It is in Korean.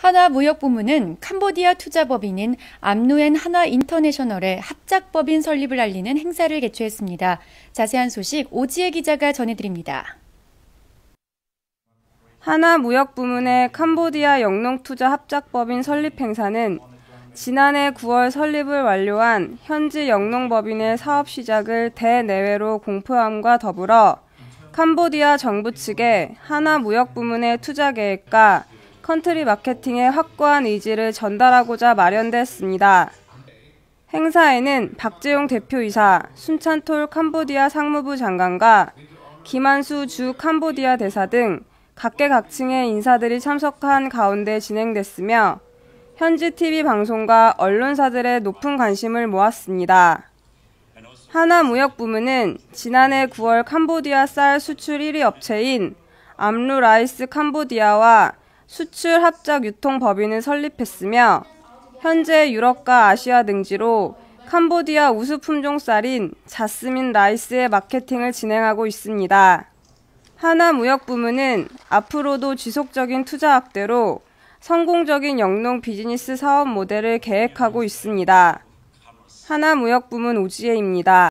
하나 무역부문은 캄보디아 투자법인인 암누엔 하나 인터내셔널의 합작법인 설립을 알리는 행사를 개최했습니다. 자세한 소식 오지혜 기자가 전해드립니다. 하나 무역부문의 캄보디아 영농투자 합작법인 설립 행사는 지난해 9월 설립을 완료한 현지 영농법인의 사업 시작을 대내외로 공포함과 더불어 캄보디아 정부 측의 하나 무역부문의 투자 계획과 컨트리 마케팅의 확고한 의지를 전달하고자 마련됐습니다. 행사에는 박재용 대표이사, 순찬톨 캄보디아 상무부 장관과 김한수 주 캄보디아 대사 등 각계각층의 인사들이 참석한 가운데 진행됐으며 현지 TV 방송과 언론사들의 높은 관심을 모았습니다. 하나무역부문은 지난해 9월 캄보디아 쌀 수출 1위 업체인 암루 라이스 캄보디아와 수출 합작 유통 법인을 설립했으며 현재 유럽과 아시아 등지로 캄보디아 우수 품종 쌀인 자스민 라이스의 마케팅을 진행하고 있습니다. 하나 무역 부문은 앞으로도 지속적인 투자 확대로 성공적인 영농 비즈니스 사업 모델을 계획하고 있습니다. 하나 무역 부문 오지혜입니다.